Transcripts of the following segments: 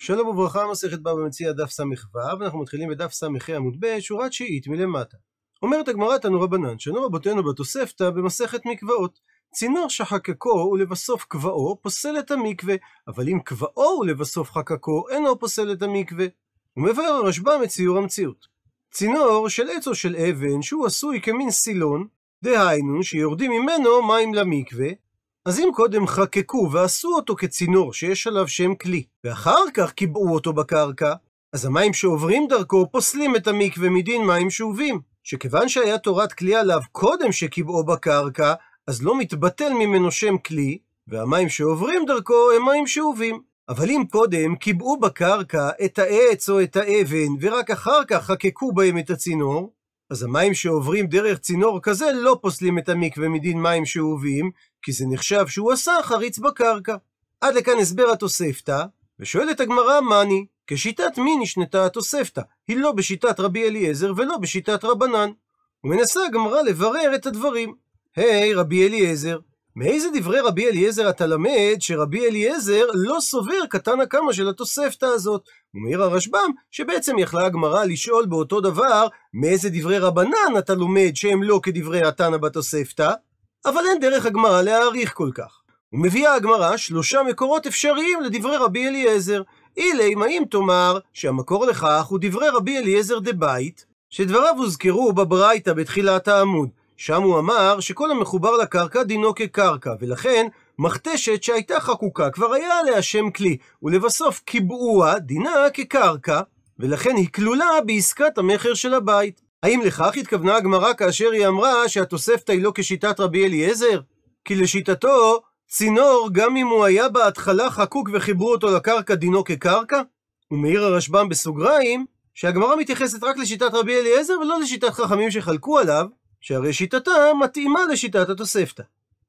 שלום וברכה, מסכת בבא מציע, דף ס"ו, אנחנו מתחילים בדף ס"ה עמוד ב', שורה תשיעית מלמטה. אומרת הגמרא תנו רבנן, שנו רבותינו בתוספתא במסכת מקוואות. צינור שחקקו ולבסוף קבעו פוסל את המקווה, אבל אם קבעו ולבסוף חקקו, אינו פוסל את המקווה. ומבאר הרשב"ם את ציור המציאות. צינור של עץ או של אבן, שהוא עשוי כמין סילון, דהיינו שיורדים ממנו מים למקווה, אז אם קודם חקקו ועשו אותו כצינור שיש עליו שם כלי, ואחר כך קיבעו אותו בקרקע, אז המים שעוברים דרכו פוסלים את המקווה מדין מים שאובים, שכיוון שהיה תורת כלי עליו קודם שקיבעו בקרקע, אז לא מתבטל ממנו שם כלי, והמים שעוברים דרכו הם מים שאובים. אבל אם קודם קיבעו בקרקע את העץ או את האבן, ורק אחר כך חקקו בהם את הצינור, אז המים שעוברים דרך צינור כזה לא פוסלים את המקווה מדין מים שאובים, כי זה נחשב שהוא עשה חריץ בקרקע. עד לכאן הסבר התוספתא, ושואלת הגמרא מאני, כשיטת מי נשנתה התוספתא? היא לא בשיטת רבי אליעזר ולא בשיטת רבנן. ומנסה הגמרא לברר את הדברים. היי, hey, רבי אליעזר, מאיזה דברי רבי אליעזר אתה למד שרבי אליעזר לא סובר קטן הקמא של התוספתא הזאת? ומעיר הרשב"ם שבעצם יכלה הגמרא לשאול באותו דבר מאיזה דברי רבנן אתה לומד שהם לא כדברי התנא בתוספתא, אבל אין דרך הגמרא להעריך כל כך. ומביאה הגמרא שלושה מקורות אפשריים לדברי רבי אליעזר. אילי, מה אם תאמר שהמקור לכך הוא דברי רבי אליעזר דה בית, שדבריו הוזכרו בברייתא בתחילת העמוד, שם הוא אמר שכל המחובר לקרקע דינו כקרקע, ולכן מכתשת שהייתה חקוקה כבר היה עליה שם כלי, ולבסוף קיבועה דינה כקרקע, ולכן היא כלולה בעסקת המכר של הבית. האם לכך התכוונה הגמרא כאשר היא אמרה שהתוספתא היא לא כשיטת רבי אליעזר? כי לשיטתו, צינור, גם אם הוא היה בהתחלה חקוק וחיברו אותו לקרקע, דינו כקרקע? ומעיר הרשב"ם בסוגריים, שהגמרא מתייחסת רק לשיטת רבי אליעזר ולא לשיטת חכמים שחלקו עליו, שהרי שיטתה מתאימה לשיטת התוספתא.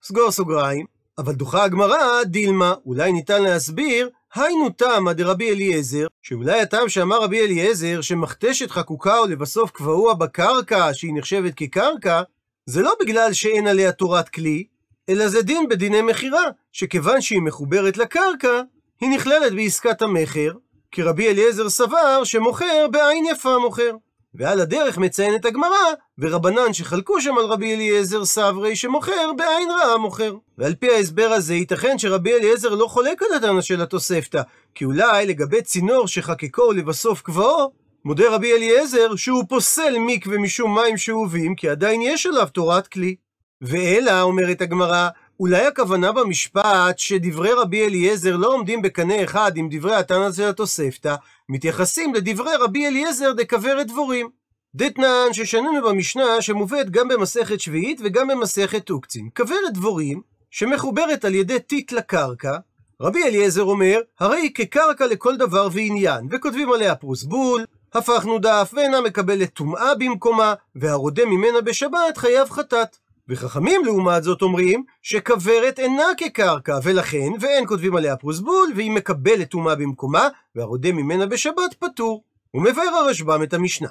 סגור סוגריים, אבל דוחה הגמרא, דילמה, אולי ניתן להסביר, היינו תמא דרבי אליעזר, שאולי הטעם שאמר רבי אליעזר, שמכתשת חקוקה או לבסוף קבעו בקרקע, שהיא נחשבת כקרקע, זה לא בגלל שאין עליה תורת כלי, אלא זה דין בדיני מכירה, שכיוון שהיא מחוברת לקרקע, היא נכללת בעסקת המכר, כי רבי אליעזר סבר שמוכר בעין יפה מוכר. ועל הדרך מציינת הגמרא, ורבנן שחלקו שם על רבי אליעזר סברי שמוכר, בעין רעה מוכר. ועל פי ההסבר הזה, ייתכן שרבי אליעזר לא חולק על הטענה של התוספתא, כי אולי לגבי צינור שחקקו לבסוף קבעו, מודה רבי אליעזר שהוא פוסל מקווה משום מים שאובים, כי עדיין יש עליו תורת כלי. ואלא, אומרת הגמרא, אולי הכוונה במשפט שדברי רבי אליעזר לא עומדים בקנה אחד עם דברי התנא של התוספתא, מתייחסים לדברי רבי אליעזר דקבר דבורים. דתנן ששנינו במשנה שמובאת גם במסכת שביעית וגם במסכת עוקצין. כוורת דבורים שמחוברת על ידי טיט לקרקע, רבי אליעזר אומר, הרי היא כקרקע לכל דבר ועניין, וכותבים עליה פרוסבול, הפכנו דף ואינה מקבלת טומאה במקומה, והרודה ממנה בשבת חייב חטאת. וחכמים לעומת זאת אומרים שכוורת אינה כקרקע, ולכן ואין כותבים עליה פרוסבול, והיא מקבלת טומאה במקומה, והרודה ממנה בשבת פטור. ומבאר הרשב"ם את המשנה.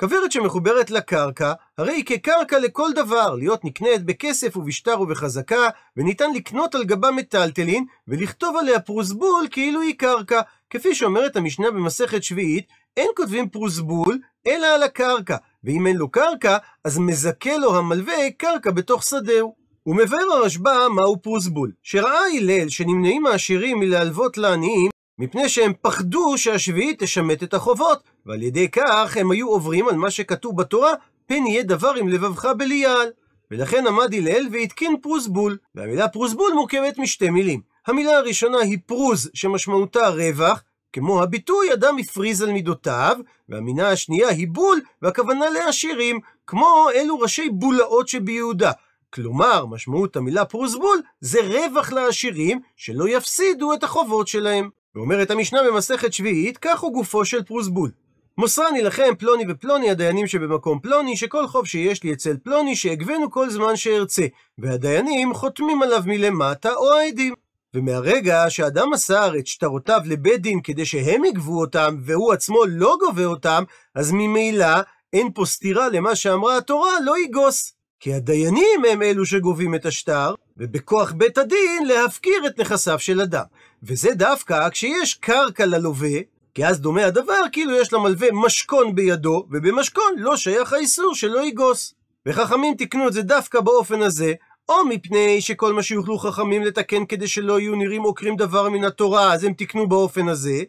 כוורת שמחוברת לקרקע, הרי היא כקרקע לכל דבר, להיות נקנית בכסף ובשטר ובחזקה, וניתן לקנות על גבה מטלטלין, ולכתוב עליה פרוסבול כאילו היא קרקע. כפי שאומרת המשנה במסכת שביעית, אין כותבים פרוסבול, אלא על הקרקע. ואם אין לו קרקע, אז מזכה לו המלווה קרקע בתוך שדהו. ומבאר הרשב"א מהו פרוסבול, שראה הלל שנמנעים העשירים מלהלוות לעניים, מפני שהם פחדו שהשביעית תשמט את החובות, ועל ידי כך הם היו עוברים על מה שכתוב בתורה, פן יהיה דבר עם לבבך בליעל. ולכן עמד הלל והתקין פרוסבול, והמילה פרוסבול מורכבת משתי מילים. המילה הראשונה היא פרוז, שמשמעותה רווח, כמו הביטוי, אדם הפריז על מידותיו, והמינה השנייה היא בול, והכוונה לעשירים, כמו אלו ראשי בולאות שביהודה. כלומר, משמעות המילה פרוזבול זה רווח לעשירים, שלא יפסידו את החובות שלהם. ואומרת המשנה במסכת שביעית, כך הוא גופו של פרוזבול. מוסרני לכם פלוני ופלוני הדיינים שבמקום פלוני, שכל חוב שיש לי אצל פלוני, שאגבנו כל זמן שארצה, והדיינים חותמים עליו מלמטה או העדים. ומהרגע שאדם מסר את שטרותיו לבית דין כדי שהם יגבו אותם, והוא עצמו לא גובה אותם, אז ממילא אין פה סתירה למה שאמרה התורה, לא יגוס. כי הדיינים הם אלו שגובים את השטר, ובכוח בית הדין להפקיר את נכסיו של אדם. וזה דווקא כשיש קרקע ללווה, כי אז דומה הדבר כאילו יש למלווה משכון בידו, ובמשכון לא שייך האיסור שלא יגוס. וחכמים תיקנו את זה דווקא באופן הזה, או מפני שכל מה שיוכלו חכמים לתקן כדי שלא יהיו נראים עוקרים דבר מן התורה, אז הם תיקנו באופן הזה,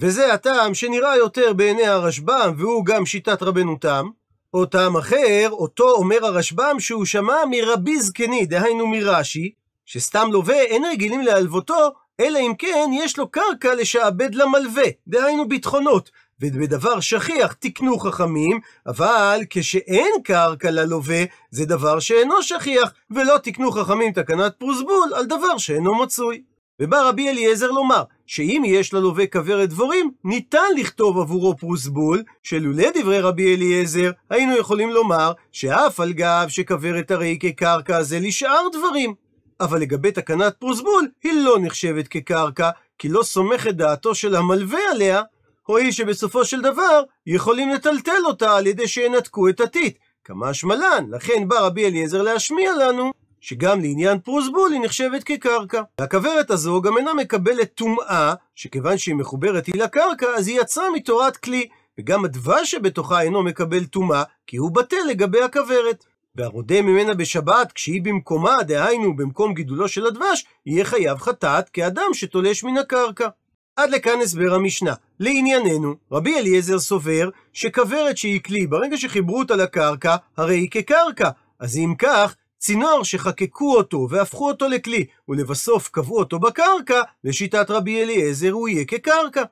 וזה הטעם שנראה יותר בעיני הרשב"ם, והוא גם שיטת רבנו תם, או טעם אחר, אותו אומר הרשב"ם שהוא שמע מרבי זקני, דהיינו מרש"י, שסתם לווה אין רגילים להלוותו, אלא אם כן יש לו קרקע לשעבד למלווה, דהיינו ביטחונות, ובדבר שכיח תקנו חכמים, אבל כשאין קרקע ללווה, זה דבר שאינו שכיח, ולא תקנו חכמים תקנת פרוזבול על דבר שאינו מצוי. ובא רבי אליעזר לומר, שאם יש ללווה כוורת דבורים, ניתן לכתוב עבורו פרוסבול, שלולא דברי רבי אליעזר, היינו יכולים לומר שאף על גב שכוורת הרי כקרקע זה לשאר דברים. אבל לגבי תקנת פרוסבול, היא לא נחשבת כקרקע, כי לא סומך את דעתו של המלווה עליה, הואיל שבסופו של דבר יכולים לטלטל אותה על ידי שינתקו את הטיט. כמה שמלן, לכן בא רבי אליעזר להשמיע לנו שגם לעניין פרוזבול היא נחשבת כקרקע. והכוורת הזו גם אינה מקבלת טומאה, שכיוון שהיא מחוברת היא לקרקע, אז היא יצרה מתורת כלי, וגם הדבש שבתוכה אינו מקבל טומאה, כי הוא בטל לגבי הכוורת. והרודה ממנה בשבת, כשהיא במקומה, דהיינו במקום גידולו של הדבש, יהיה חייב חטאת כאדם שתולש מן הקרקע. עד לכאן הסבר המשנה. לענייננו, רבי אליעזר סובר שכוורת שהיא כלי, ברגע שחיברו אותה לקרקע, הרי היא כקרקע. אז אם כך, צינור שחקקו אותו והפכו אותו לכלי, ולבסוף קבעו אותו בקרקע, לשיטת רבי אליעזר הוא יהיה כקרקע.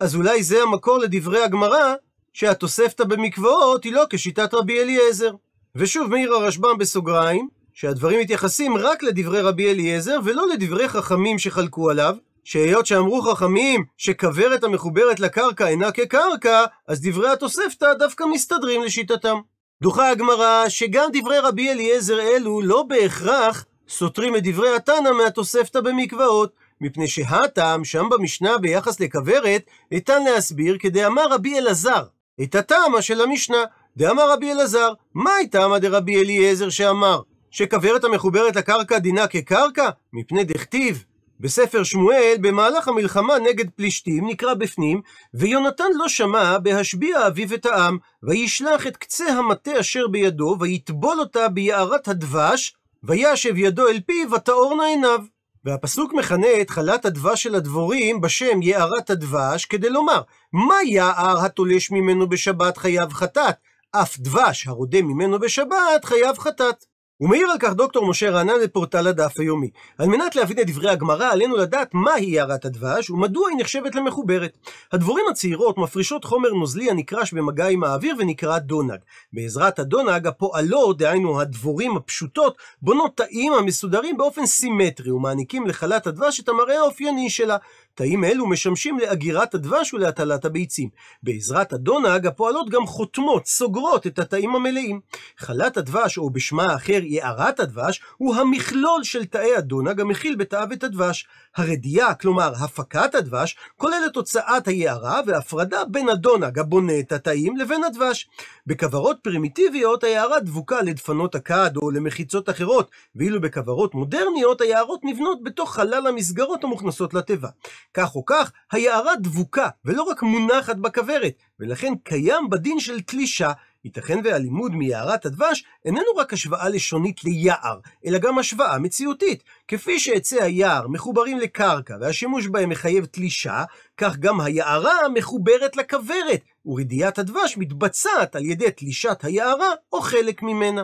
אז אולי זה המקור לדברי הגמרא, שהתוספתא במקוואות היא לא כשיטת רבי אליעזר. ושוב מעיר הרשב"ם בסוגריים, שהדברים מתייחסים רק לדברי רבי אליעזר ולא לדברי חכמים שחלקו עליו, שהיות שאמרו חכמים שכוורת המחוברת לקרקע אינה כקרקע, אז דברי התוספתא דווקא מסתדרים לשיטתם. דוחה הגמרא שגם דברי רבי אליעזר אלו לא בהכרח סותרים את דברי התנא מהתוספתא במקוואות, מפני שהטעם שם במשנה ביחס לכוורת ניתן להסביר כדאמר רבי אלעזר, את הטעמה של המשנה. דאמר רבי אלעזר, מהי תמה דרבי אליעזר שאמר? שכוורת המחוברת לקרקע דינה כקרקע? מפני דכתיב, בספר שמואל, במהלך המלחמה נגד פלישתים, נקרא בפנים, ויונתן לא שמע בהשביע אביו את העם, וישלח את קצה המטה אשר בידו, ויטבול אותה ביערת הדבש, וישב ידו אל פיו, ותאורנה עיניו. והפסוק מכנה את חלת הדבש של הדבורים בשם יערת הדבש, כדי לומר, מה יער התולש ממנו בשבת חייב חטאת? אף דבש הרודם ממנו בשבת חייב חטאת. ומעיר על כך דוקטור משה רענן בפורטל הדף היומי. על מנת להבין את דברי הגמרא, עלינו לדעת מהי יערת הדבש, ומדוע היא נחשבת למחוברת. הדבורים הצעירות מפרישות חומר נוזלי הנקרש במגע עם האוויר ונקרא דונג. בעזרת הדונג, הפועלות, דהיינו הדבורים הפשוטות, בונות תאים המסודרים באופן סימטרי, ומעניקים לחלת הדבש את המראה האופייני שלה. תאים אלו משמשים לאגירת הדבש ולהטלת הביצים. בעזרת הדונג, הפועלות גם חותמות, סוגרות את התאים המלאים. חלת הדבש, או בשמה האחר יערת הדבש, הוא המכלול של תאי הדונג המכיל בתאיו את הדבש. הרדיעה, כלומר הפקת הדבש, כוללת הוצאת היערה והפרדה בין הדונג הבונה את התאים לבין הדבש. בכוורות פרימיטיביות היערה דבוקה לדפנות הכד או למחיצות אחרות, ואילו בכוורות מודרניות היערות נבנות בתוך חלל המסגרות המוכנסות לתיבה. כך או כך, היערה דבוקה, ולא רק מונחת בכוורת, ולכן קיים בדין של תלישה ייתכן והלימוד מיערת הדבש איננו רק השוואה לשונית ליער, אלא גם השוואה מציאותית. כפי שעצי היער מחוברים לקרקע והשימוש בהם מחייב תלישה, כך גם היערה מחוברת לכוורת, ורדיעת הדבש מתבצעת על ידי תלישת היערה או חלק ממנה.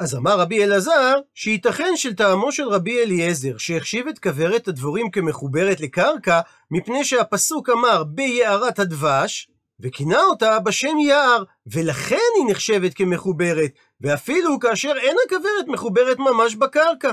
אז אמר רבי אלעזר, שייתכן שלטעמו של רבי אליעזר, שהחשיב את כוורת הדבורים כמחוברת לקרקע, מפני שהפסוק אמר ביערת הדבש, וכינה אותה בשם יער, ולכן היא נחשבת כמחוברת, ואפילו כאשר אין הכוורת מחוברת ממש בקרקע.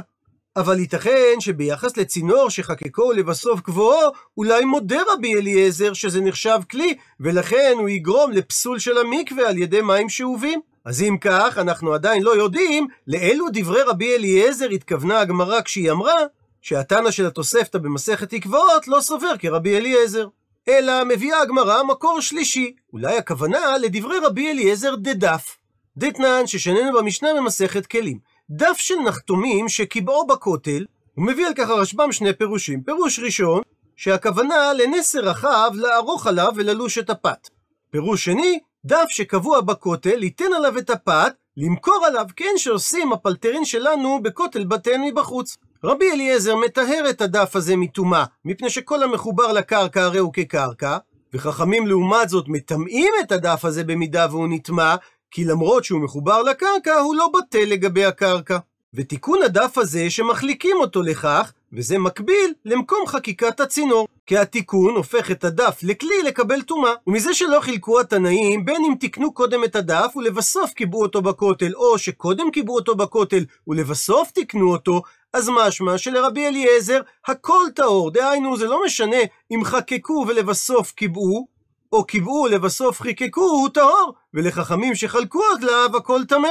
אבל ייתכן שביחס לצינור שחקקו לבסוף קבועו, אולי מודה רבי אליעזר שזה נחשב כלי, ולכן הוא יגרום לפסול של המקווה על ידי מים שאובים. אז אם כך, אנחנו עדיין לא יודעים לאילו דברי רבי אליעזר התכוונה הגמרא כשהיא אמרה שהתנא של התוספתא במסכת עקבאות לא סובר כרבי אליעזר. אלא מביאה הגמרא מקור שלישי, אולי הכוונה לדברי רבי אליעזר דדף, דתנן ששנינו במשנה ממסכת כלים. דף של נחתומים שקיבעו בכותל, מביא על כך הרשב"ם שני פירושים. פירוש ראשון, שהכוונה לנסר רחב לערוך עליו וללוש את הפת. פירוש שני, דף שקבוע בכותל, ייתן עליו את הפת, למכור עליו, כן שעושים הפלטרין שלנו בכותל בתיהן מבחוץ. רבי אליעזר מטהר את הדף הזה מטומאה, מפני שכל המחובר לקרקע הרי הוא כקרקע, וחכמים לעומת זאת מטמאים את הדף הזה במידה והוא נטמע, כי למרות שהוא מחובר לקרקע, הוא לא בטל לגבי הקרקע. ותיקון הדף הזה שמחליקים אותו לכך, וזה מקביל למקום חקיקת הצינור, כי התיקון הופך את הדף לכלי לקבל טומאה. ומזה שלא חילקו התנאים, בין אם תיקנו קודם את הדף ולבסוף קיבעו אותו בכותל, או שקודם קיבעו אותו בכותל ולבסוף תיקנו אותו, אז משמע שלרבי אליעזר הכל טהור, דהיינו זה לא משנה אם חקקו ולבסוף קיבעו, או קיבעו ולבסוף חיקקו, הוא טהור, ולחכמים שחלקו להב הכל טמא.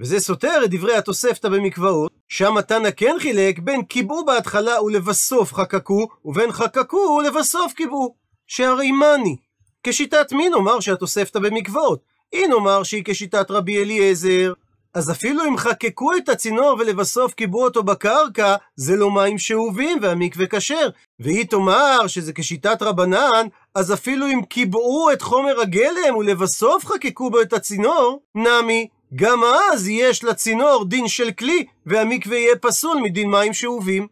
וזה סותר את דברי התוספתא במקוואות, שם התנא כן חילק בין קיבעו בהתחלה ולבסוף חקקו, ובין חקקו ולבסוף קיבעו. שהרי מאני. כשיטת מי נאמר שהתוספתא במקוואות? היא נאמר שהיא כשיטת רבי אליעזר, אז אפילו אם חקקו את הצינור ולבסוף קיבו אותו בקרקע, זה לא מים שאובים והמקווה כשר. והיא תאמר שזה כשיטת רבנן, אז אפילו אם קיבעו את חומר הגלם ולבסוף חקקו בו את הצינור, נמי, גם אז יש לצינור דין של כלי, והמקווה יהיה פסול מדין מים שאובים.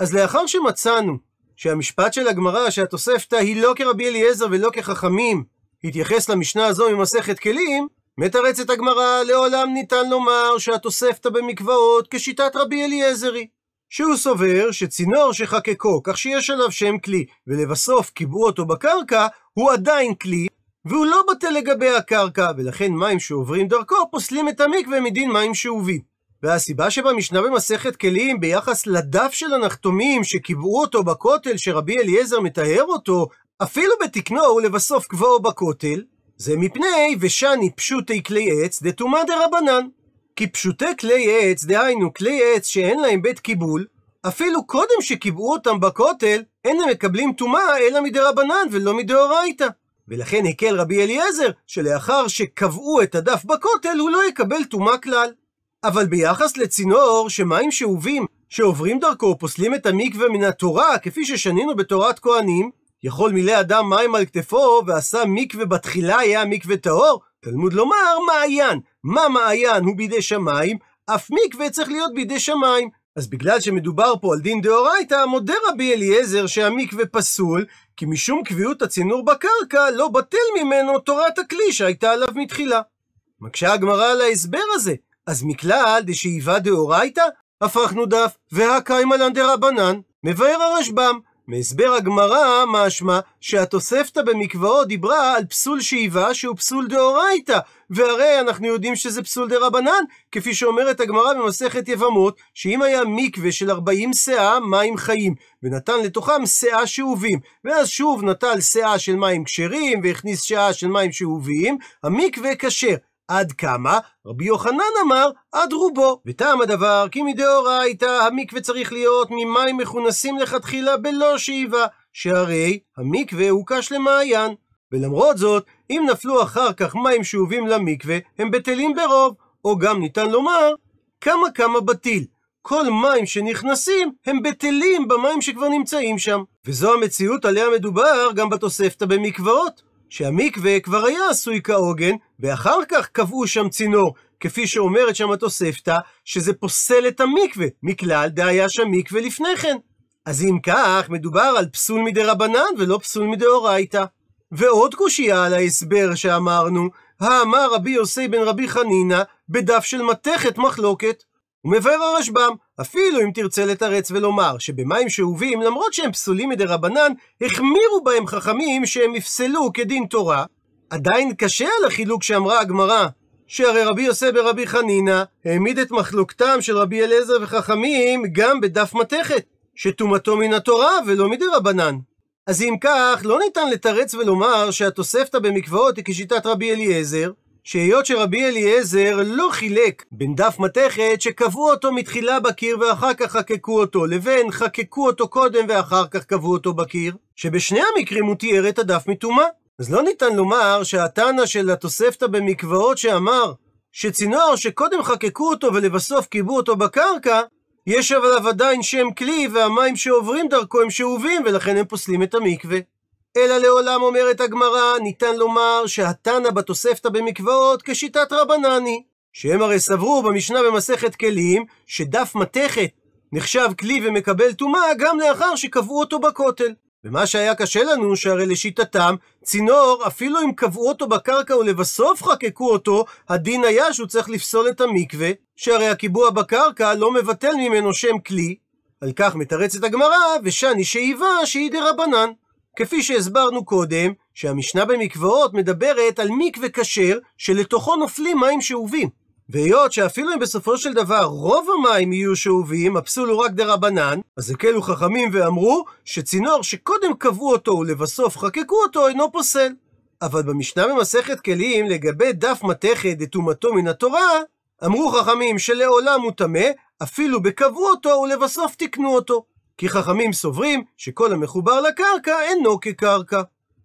אז לאחר שמצאנו שהמשפט של הגמרא שהתוספתא היא לא כרבי אליעזר ולא כחכמים, התייחס למשנה הזו ממסכת כלים, מתרצת הגמרא, לעולם ניתן לומר שהתוספתא במקוואות כשיטת רבי אליעזרי. שהוא סובר שצינור שחקקו כך שיש עליו שם כלי, ולבסוף קיבעו אותו בקרקע, הוא עדיין כלי, והוא לא בטל לגבי הקרקע, ולכן מים שעוברים דרכו פוסלים את המקווה מדין מים שאובים. והסיבה שבמשנה במסכת כלים ביחס לדף של הנחתומים שקיבעו אותו בכותל שרבי אליעזר מטהר אותו, אפילו בתקנו ולבסוף קבעו בכותל, זה מפני ושני פשוטי כלי עץ דתומא דרבנן. כי פשוטי כלי עץ, דהיינו כלי עץ שאין להם בית קיבול, אפילו קודם שקיבעו אותם בכותל, אין הם מקבלים טומאה אלא מדרבנן ולא מדאורייתא. ולכן הקל רבי אליעזר, שלאחר שקבעו את הדף בכותל, הוא לא יקבל טומאה כלל. אבל ביחס לצינור שמים שאובים, שעוברים דרכו, פוסלים את המקווה מן התורה, כפי ששנינו בתורת כהנים, יכול מילא אדם מים על כתפו, ועשה מקווה בתחילה היה מקווה טהור? תלמוד לומר מעיין. מה מעיין הוא בידי שמיים? אף מקווה צריך להיות בידי שמיים. אז בגלל שמדובר פה על דין דאורייתא, מודה רבי אליעזר שהמקווה פסול, כי משום קביעות הצינור בקרקע, לא בטל ממנו תורת הכלי שהייתה עליו מתחילה. מקשה הגמרא על ההסבר הזה, אז מכלל דשאיבה דאורייתא, הפכנו דף, והקיימה לנדרבנן, מבאר הרשב"ם, מהסבר הגמרא משמע שהתוספתא במקוואות דיברה על פסול שאיבה שהוא פסול דאורייתא, והרי אנחנו יודעים שזה פסול דרבנן, כפי שאומרת הגמרא במסכת יבמות, שאם היה מקווה של 40 שאה מים חיים, ונתן לתוכם שאה שאובים, ואז שוב נטל שאה של מים כשרים, והכניס שאה של מים שאובים, המקווה כשר. עד כמה? רבי יוחנן אמר, עד רובו. וטעם הדבר, כי מדאורייתא המקווה צריך להיות ממים מכונסים לכתחילה בלא שאיבה, שהרי המקווה הוא קש למעיין. ולמרות זאת, אם נפלו אחר כך מים שאובים למקווה, הם בטלים ברוב, או גם ניתן לומר, כמה כמה בטיל. כל מים שנכנסים הם בטלים במים שכבר נמצאים שם. וזו המציאות עליה מדובר גם בתוספתא במקוואות. שהמקווה כבר היה עשוי כעוגן, ואחר כך קבעו שם צינור, כפי שאומרת שם התוספתא, שזה פוסל את המקווה, מכלל דהיה שם מקווה לפני כן. אז אם כך, מדובר על פסול מדי רבנן ולא פסול מדאורייתא. ועוד קושייה על ההסבר שאמרנו, האמר רבי יוסי בן רבי חנינא, בדף של מתכת מחלוקת. ומבאר הרשב"ם, אפילו אם תרצה לתרץ ולומר שבמים שאובים, למרות שהם פסולים מדי רבנן, החמירו בהם חכמים שהם יפסלו כדין תורה, עדיין קשה על החילוק שאמרה הגמרא, שהרי רבי יוסף ברבי חנינא העמיד את מחלוקתם של רבי אליעזר וחכמים גם בדף מתכת, שטומאתו מן התורה ולא מדי רבנן. אז אם כך, לא ניתן לתרץ ולומר שהתוספתא במקוואות היא כשיטת רבי אליעזר, שהיות שרבי אליעזר לא חילק בין דף מתכת שקבעו אותו מתחילה בקיר ואחר כך חקקו אותו, לבין חקקו אותו קודם ואחר כך קבעו אותו בקיר, שבשני המקרים הוא תיאר את הדף מטומאה. אז לא ניתן לומר שהתנא של התוספתא במקוואות שאמר שצינור שקודם חקקו אותו ולבסוף קיבעו אותו בקרקע, יש עליו עדיין שם כלי והמים שעוברים דרכו הם שאובים ולכן הם פוסלים את המקווה. אלא לעולם אומרת הגמרא, ניתן לומר שהתנא בתוספתא במקוואות כשיטת רבנני. שהם הרי סברו במשנה במסכת כלים, שדף מתכת נחשב כלי ומקבל טומאה גם לאחר שקבעו אותו בכותל. ומה שהיה קשה לנו, שהרי לשיטתם, צינור, אפילו אם קבעו אותו בקרקע ולבסוף חקקו אותו, הדין היה שהוא צריך לפסול את המקווה, שהרי הקיבוע בקרקע לא מבטל ממנו שם כלי. על כך מתרצת הגמרא, ושני שאיבה שהיא דרבנן. כפי שהסברנו קודם, שהמשנה במקוואות מדברת על מקווה כשר, שלתוכו נופלים מים שאובים. והיות שאפילו אם בסופו של דבר רוב המים יהיו שאובים, הפסול הוא רק דרבנן, אז הקלו חכמים ואמרו שצינור שקודם קבעו אותו ולבסוף חקקו אותו אינו פוסל. אבל במשנה במסכת כלים לגבי דף מתכת דטומאתו מן התורה, אמרו חכמים שלעולם הוא טמא, אפילו בקבעו אותו ולבסוף תיקנו אותו. כי חכמים סוברים שכל המחובר לקרקע אינו כקרקע.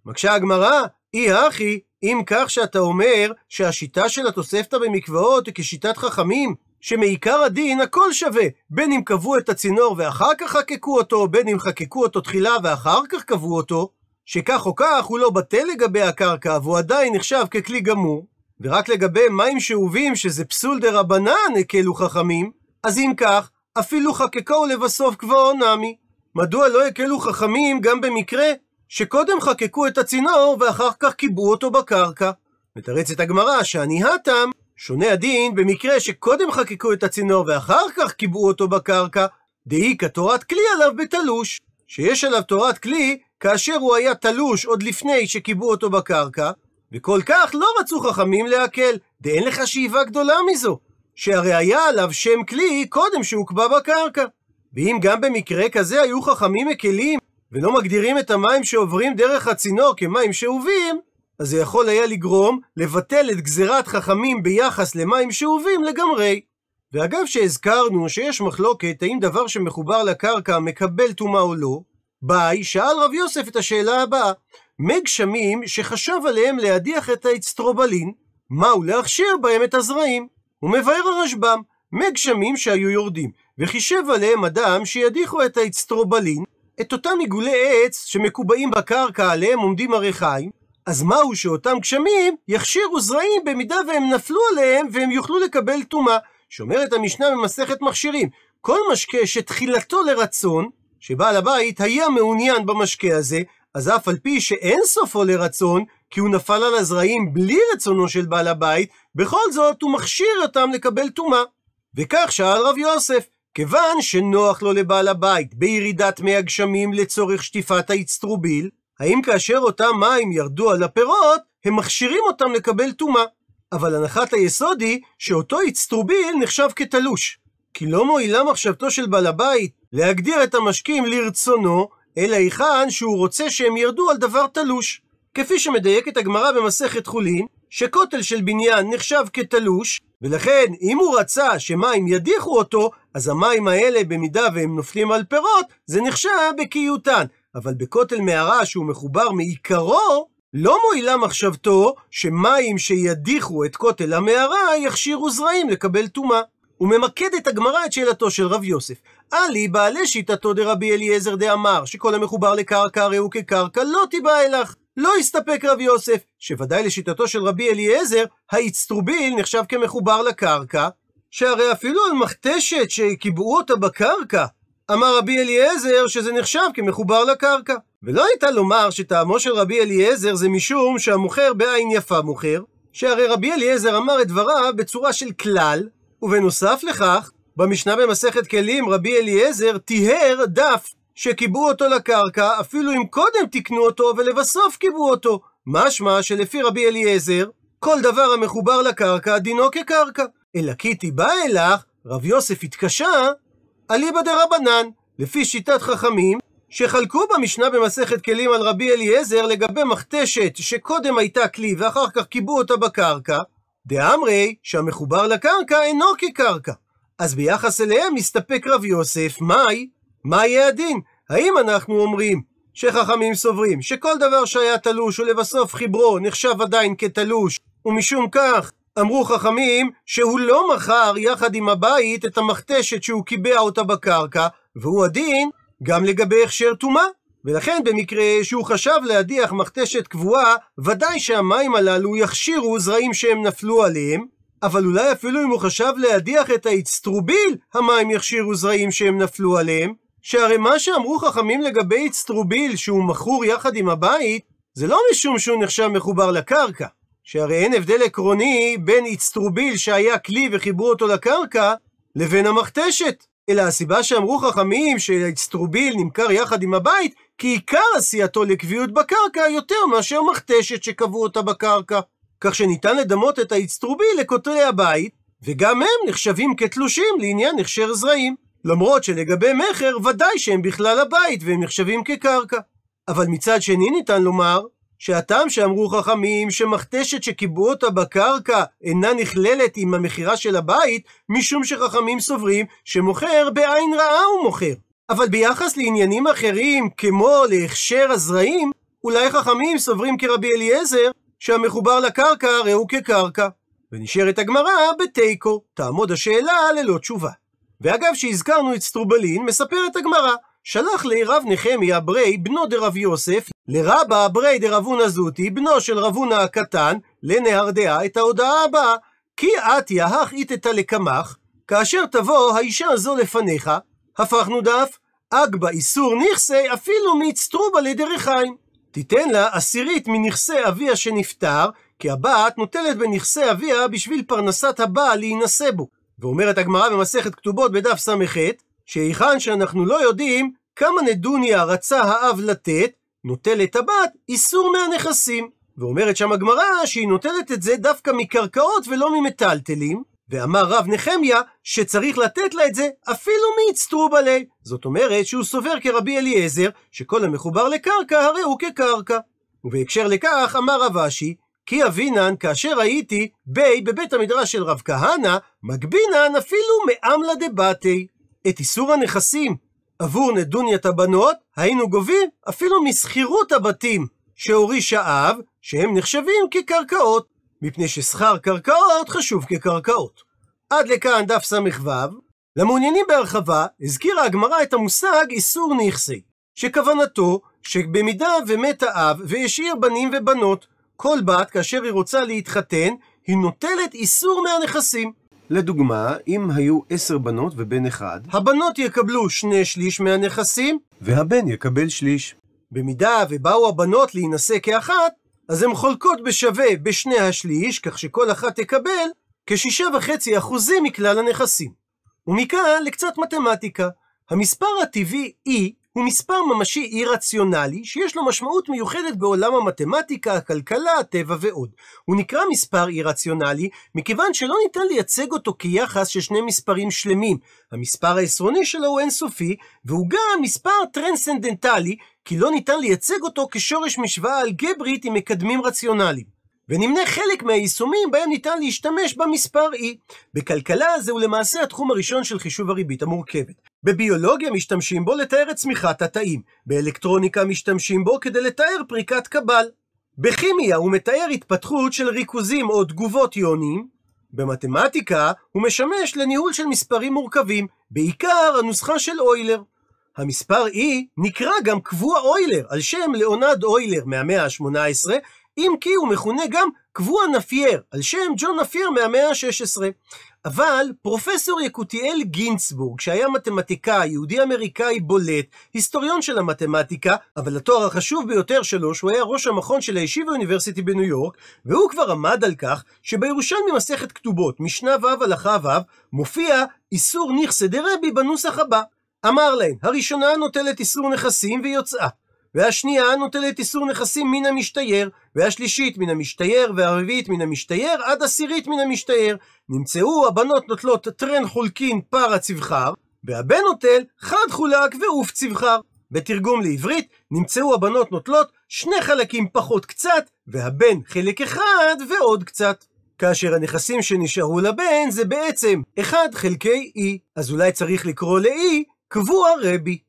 מקשה הגמרא, אי הכי, אם כך שאתה אומר שהשיטה של התוספתא במקוואות היא כשיטת חכמים, שמעיקר הדין הכל שווה, בין אם קבעו את הצינור ואחר כך חקקו אותו, בין אם חקקו אותו תחילה ואחר כך קבעו אותו, שכך או כך הוא לא בטל לגבי הקרקע, והוא עדיין נחשב ככלי גמור, ורק לגבי מים שאובים, שזה פסול דה רבנן, הקלו חכמים, אז אם כך, אפילו חקקהו לבסוף כבר נמי. מדוע לא הקלו חכמים גם במקרה שקודם חקקו את הצינור ואחר כך קיבעו אותו בקרקע? מתרצת הגמרא האטם, שונה הדין במקרה שקודם חקקו את הצינור ואחר כך קיבעו אותו בקרקע, דאי כתורת כלי עליו בתלוש, שיש עליו תורת כלי כאשר הוא היה תלוש עוד לפני שקיבעו אותו בקרקע, וכל כך לא רצו חכמים להקל, דאין לך שאיבה גדולה מזו. שהרי היה עליו שם כלי קודם שהוקבע בקרקע. ואם גם במקרה כזה היו חכמים מקלים ולא מגדירים את המים שעוברים דרך הצינור כמים שאובים, אז זה יכול היה לגרום לבטל את גזירת חכמים ביחס למים שאובים לגמרי. ואגב שהזכרנו שיש מחלוקת האם דבר שמחובר לקרקע מקבל טומאה או לא, ביי שאל רב יוסף את השאלה הבאה, גשמים שחשב עליהם להדיח את האצטרובלין, מהו להכשיר בהם את הזרעים? ומבאר הרשב"ם, מגשמים שהיו יורדים, וחישב עליהם אדם שידיחו את האצטרובלין, את אותם עיגולי עץ שמקובעים בקרקע עליהם עומדים הריחיים, אז מהו שאותם גשמים יכשירו זרעים במידה והם נפלו עליהם והם יוכלו לקבל טומאה. שאומרת המשנה במסכת מכשירים, כל משקה שתחילתו לרצון, שבעל הבית היה מעוניין במשקה הזה, אז אף על פי שאין סופו לרצון, כי הוא נפל על הזרעים בלי רצונו של בעל הבית, בכל זאת הוא מכשיר אותם לקבל טומאה. וכך שאל רב יוסף, כיוון שנוח לו לבעל הבית בירידת מי הגשמים לצורך שטיפת האצטרוביל, האם כאשר אותם מים ירדו על הפירות, הם מכשירים אותם לקבל טומאה? אבל הנחת היסוד היא שאותו אצטרוביל נחשב כתלוש. כי לא מועילה מחשבתו של בעל הבית להגדיר את המשקים לרצונו, אלא היכן שהוא רוצה שהם ירדו על דבר תלוש. כפי שמדייקת הגמרא במסכת חולין, שכותל של בניין נחשב כתלוש, ולכן אם הוא רצה שמים ידיחו אותו, אז המים האלה במידה והם נופלים על פירות, זה נחשב בקיוטן. אבל בכותל מערה שהוא מחובר מעיקרו, לא מועילה מחשבתו שמים שידיחו את כותל המערה יכשירו זרעים לקבל טומאה. הוא ממקד את הגמרא את שאלתו של רב יוסף. עלי בעלי שיטתו דרבי אליעזר דאמר, שכל המחובר לקרקע הרי הוא כקרקע לא תיבא אלך. לא הסתפק רבי יוסף, שוודאי לשיטתו של רבי אליעזר, האיצטרוביל נחשב כמחובר לקרקע, שהרי אפילו על מכתשת שקיבעו אותה בקרקע, אמר רבי אליעזר שזה נחשב כמחובר לקרקע. ולא הייתה לומר שטעמו של רבי אליעזר זה משום שהמוכר בעין יפה מוכר, שהרי רבי אליעזר אמר את דבריו בצורה של כלל, ובנוסף לכך, במשנה במסכת כלים רבי אליעזר טיהר דף שקיבעו אותו לקרקע, אפילו אם קודם תיקנו אותו ולבסוף קיבעו אותו. משמע שלפי רבי אליעזר, כל דבר המחובר לקרקע דינו כקרקע. אלא כי תיבא אלך, רב יוסף התקשה, אליבא דרבנן, לפי שיטת חכמים, שחלקו במשנה במסכת כלים על רבי אליעזר לגבי מכתשת שקודם הייתה כלי ואחר כך קיבעו אותה בקרקע, דאמרי שהמחובר לקרקע אינו כקרקע. אז ביחס אליהם מסתפק רב יוסף, מאי? מה יהיה הדין? האם אנחנו אומרים שחכמים סוברים שכל דבר שהיה תלוש ולבסוף חיברו נחשב עדיין כתלוש, ומשום כך אמרו חכמים שהוא לא מכר יחד עם הבית את המכתשת שהוא קיבע אותה בקרקע, והוא הדין גם לגבי הכשר טומאה. ולכן במקרה שהוא חשב להדיח מכתשת קבועה, ודאי שהמים הללו יכשירו זרעים שהם נפלו עליהם, אבל אולי אפילו אם הוא חשב להדיח את האצטרוביל, המים יכשירו זרעים שהם נפלו עליהם, שהרי מה שאמרו חכמים לגבי אצטרוביל שהוא מכור יחד עם הבית, זה לא משום שהוא נחשב מחובר לקרקע. שהרי אין הבדל עקרוני בין אצטרוביל שהיה כלי וחיברו אותו לקרקע, לבין המכתשת. אלא הסיבה שאמרו חכמים שהאצטרוביל נמכר יחד עם הבית, כי עיקר עשייתו לקביעות בקרקע יותר מאשר מכתשת שקבעו אותה בקרקע. כך שניתן לדמות את האצטרוביל לכותלי הבית, וגם הם נחשבים כתלושים לעניין הכשר זרעים. למרות שלגבי מכר, ודאי שהם בכלל הבית והם נחשבים כקרקע. אבל מצד שני ניתן לומר, שהטעם שאמרו חכמים שמכתשת שקיבעו אותה בקרקע אינה נכללת עם המכירה של הבית, משום שחכמים סוברים שמוכר בעין רעה הוא מוכר. אבל ביחס לעניינים אחרים, כמו להכשר הזרעים, אולי חכמים סוברים כרבי אליעזר, שהמחובר לקרקע הרי הוא כקרקע. ונשארת הגמרא בתיקו, תעמוד השאלה ללא תשובה. ואגב, שהזכרנו את סטרובלין, מספרת הגמרא, שלח לי רב נחמיה אברי, בנו דרב יוסף, לרבה אברי דרבונה זוטי, בנו של רבונה הקטן, לנהרדעה, את ההודעה הבאה, כי את יהך איתתא לקמך, כאשר תבוא האישה הזו לפניך, הפכנו דף, אגבה איסור נכסי אפילו מאצטרובה לדרחיים. תיתן לה עשירית מנכסי אביה שנפטר, כי הבת נוטלת בנכסי אביה בשביל פרנסת הבעל להינשא בו. ואומרת הגמרא במסכת כתובות בדף ס"ח, שהיכן שאנחנו לא יודעים כמה נדוניה רצה האב לתת, נוטלת הבת איסור מהנכסים. ואומרת שם הגמרא שהיא נוטלת את זה דווקא מקרקעות ולא ממטלטלים, ואמר רב נחמיה שצריך לתת לה את זה אפילו מאיצטרובלי. זאת אומרת שהוא סובר כרבי אליעזר, שכל המחובר לקרקע הרי הוא כקרקע. ובהקשר לכך אמר רב אשי, כי אבינן, כאשר הייתי בי בבית המדרש של רב כהנא, מגבינן אפילו מעמלה דבתי. את איסור הנכסים עבור נדוניית הבנות, היינו גובים אפילו משכירות הבתים שהוריש האב, שהם נחשבים כקרקעות, מפני ששכר קרקעות חשוב כקרקעות. עד לכאן דף ס"ו. למעוניינים בהרחבה, הזכירה הגמרא את המושג איסור נכסי, שכוונתו שבמידה ומת האב והשאיר בנים ובנות, כל בת, כאשר היא רוצה להתחתן, היא נוטלת איסור מהנכסים. לדוגמה, אם היו עשר בנות ובן אחד, הבנות יקבלו שני שליש מהנכסים, והבן יקבל שליש. במידה ובאו הבנות להינשא כאחת, אז הן חולקות בשווה בשני השליש, כך שכל אחת תקבל כשישה וחצי אחוזים מכלל הנכסים. ומכאן לקצת מתמטיקה. המספר הטבעי e הוא מספר ממשי אי-רציונלי, שיש לו משמעות מיוחדת בעולם המתמטיקה, הכלכלה, הטבע ועוד. הוא נקרא מספר אי-רציונלי, מכיוון שלא ניתן לייצג אותו כיחס של שני מספרים שלמים. המספר העשרוני שלו הוא אינסופי, והוא גם מספר טרנסנדנטלי, כי לא ניתן לייצג אותו כשורש משוואה אלגברית עם מקדמים רציונליים. ונמנה חלק מהיישומים בהם ניתן להשתמש במספר E. בכלכלה זהו למעשה התחום הראשון של חישוב הריבית המורכבת. בביולוגיה משתמשים בו לתאר את צמיחת התאים, באלקטרוניקה משתמשים בו כדי לתאר פריקת קבל. בכימיה הוא מתאר התפתחות של ריכוזים או תגובות יונים, במתמטיקה הוא משמש לניהול של מספרים מורכבים, בעיקר הנוסחה של אוילר. המספר E נקרא גם קבוע אוילר, על שם לאונד אוילר מהמאה ה-18, אם כי הוא מכונה גם קבוע נפייר, על שם ג'ון נפייר מהמאה ה-16. אבל פרופסור יקותיאל גינצבורג, שהיה מתמטיקאי, יהודי-אמריקאי בולט, היסטוריון של המתמטיקה, אבל התואר החשוב ביותר שלו, שהוא היה ראש המכון של הישיבה אוניברסיטי בניו יורק, והוא כבר עמד על כך שבירושלמי מסכת כתובות, משנה ו' הלכה ו', מופיע איסור נכסה דרבי בנוסח הבא. אמר להם, הראשונה נוטלת איסור נכסים ויוצאה. והשנייה נוטלת איסור נכסים מן המשתייר, והשלישית מן המשתייר, והרביעית מן המשתייר, עד עשירית מן המשתייר. נמצאו הבנות נוטלות טרן חולקין פרה צבחר, והבן נוטל חד חולק ועוף צבחר. בתרגום לעברית, נמצאו הבנות נוטלות שני חלקים פחות קצת, והבן חלק אחד ועוד קצת. כאשר הנכסים שנשארו לבן זה בעצם 1 חלקי E, אז אולי צריך לקרוא ל-E קבוע רבי.